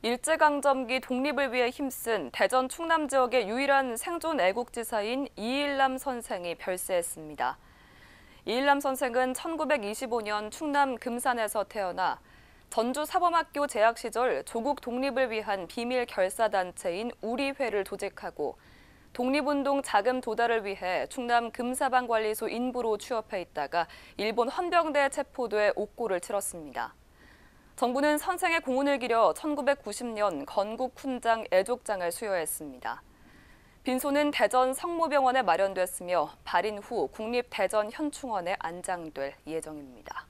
일제강점기 독립을 위해 힘쓴 대전 충남 지역의 유일한 생존 애국지사인 이일남 선생이 별세했습니다. 이일남 선생은 1925년 충남 금산에서 태어나 전주 사범학교 재학 시절 조국 독립을 위한 비밀 결사단체인 우리회를 조직하고 독립운동 자금 도달을 위해 충남 금사방관리소 인부로 취업해 있다가 일본 헌병대에 체포돼 옥고를 치렀습니다. 정부는 선생의 공훈을 기려 1990년 건국 훈장 애족장을 수여했습니다. 빈소는 대전 성모병원에 마련됐으며 발인 후 국립대전 현충원에 안장될 예정입니다.